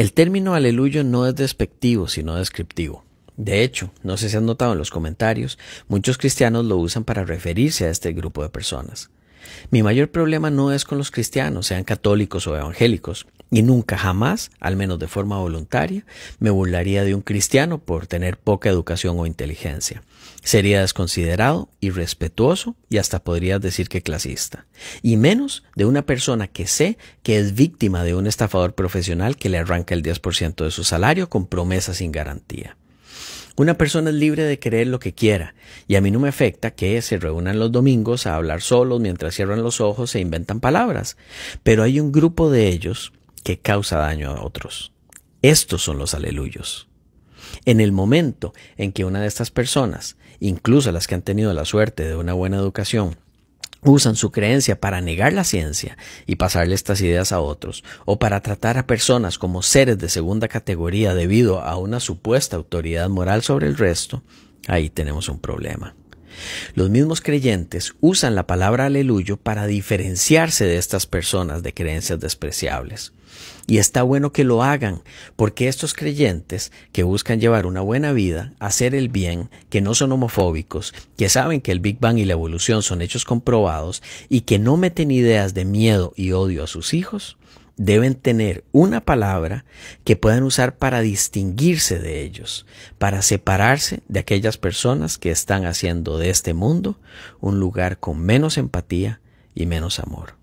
El término aleluya no es despectivo, sino descriptivo. De hecho, no sé si han notado en los comentarios, muchos cristianos lo usan para referirse a este grupo de personas. Mi mayor problema no es con los cristianos, sean católicos o evangélicos, y nunca jamás, al menos de forma voluntaria, me burlaría de un cristiano por tener poca educación o inteligencia. Sería desconsiderado, irrespetuoso y hasta podrías decir que clasista. Y menos de una persona que sé que es víctima de un estafador profesional que le arranca el 10% de su salario con promesas sin garantía. Una persona es libre de creer lo que quiera, y a mí no me afecta que se reúnan los domingos a hablar solos mientras cierran los ojos e inventan palabras, pero hay un grupo de ellos que causa daño a otros. Estos son los aleluyos. En el momento en que una de estas personas, incluso las que han tenido la suerte de una buena educación, usan su creencia para negar la ciencia y pasarle estas ideas a otros, o para tratar a personas como seres de segunda categoría debido a una supuesta autoridad moral sobre el resto, ahí tenemos un problema. Los mismos creyentes usan la palabra aleluyo para diferenciarse de estas personas de creencias despreciables. Y está bueno que lo hagan, porque estos creyentes que buscan llevar una buena vida, hacer el bien, que no son homofóbicos, que saben que el Big Bang y la evolución son hechos comprobados y que no meten ideas de miedo y odio a sus hijos, deben tener una palabra que puedan usar para distinguirse de ellos, para separarse de aquellas personas que están haciendo de este mundo un lugar con menos empatía y menos amor.